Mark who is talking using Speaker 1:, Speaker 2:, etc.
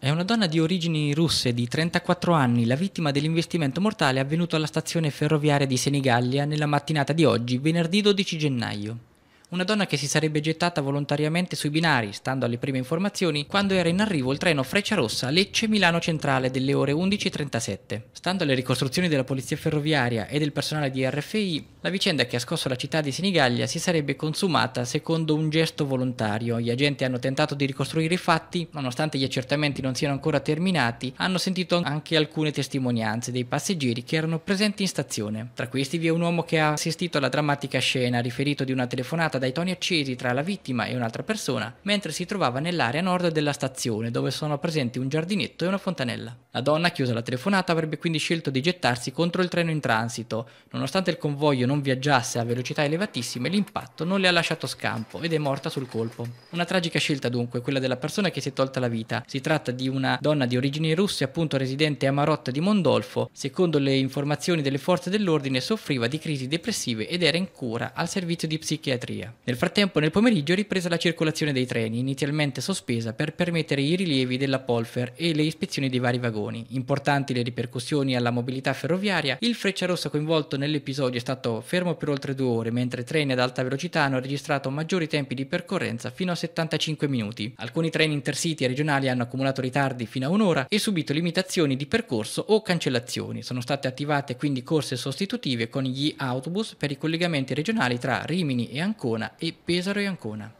Speaker 1: È una donna di origini russe di 34 anni, la vittima dell'investimento mortale avvenuto alla stazione ferroviaria di Senigallia nella mattinata di oggi, venerdì 12 gennaio. Una donna che si sarebbe gettata volontariamente sui binari, stando alle prime informazioni, quando era in arrivo il treno Freccia Rossa Lecce-Milano Centrale delle ore 11.37. Stando alle ricostruzioni della polizia ferroviaria e del personale di RFI, la vicenda che ha scosso la città di Senigallia si sarebbe consumata secondo un gesto volontario. Gli agenti hanno tentato di ricostruire i fatti, nonostante gli accertamenti non siano ancora terminati, hanno sentito anche alcune testimonianze dei passeggeri che erano presenti in stazione. Tra questi vi è un uomo che ha assistito alla drammatica scena, riferito di una telefonata dai toni accesi tra la vittima e un'altra persona, mentre si trovava nell'area nord della stazione, dove sono presenti un giardinetto e una fontanella. La donna, chiusa la telefonata, avrebbe quindi scelto di gettarsi contro il treno in transito, nonostante il convoglio non viaggiasse a velocità elevatissime, l'impatto non le ha lasciato scampo ed è morta sul colpo. Una tragica scelta dunque, quella della persona che si è tolta la vita. Si tratta di una donna di origini russe, appunto residente a Marotta di Mondolfo. Secondo le informazioni delle forze dell'ordine soffriva di crisi depressive ed era in cura al servizio di psichiatria. Nel frattempo nel pomeriggio è ripresa la circolazione dei treni, inizialmente sospesa per permettere i rilievi della Polfer e le ispezioni dei vari vagoni. Importanti le ripercussioni alla mobilità ferroviaria, il Freccia Rossa coinvolto nell'episodio è stato fermo per oltre due ore, mentre treni ad alta velocità hanno registrato maggiori tempi di percorrenza fino a 75 minuti. Alcuni treni intercity regionali hanno accumulato ritardi fino a un'ora e subito limitazioni di percorso o cancellazioni. Sono state attivate quindi corse sostitutive con gli autobus per i collegamenti regionali tra Rimini e Ancona e Pesaro e Ancona.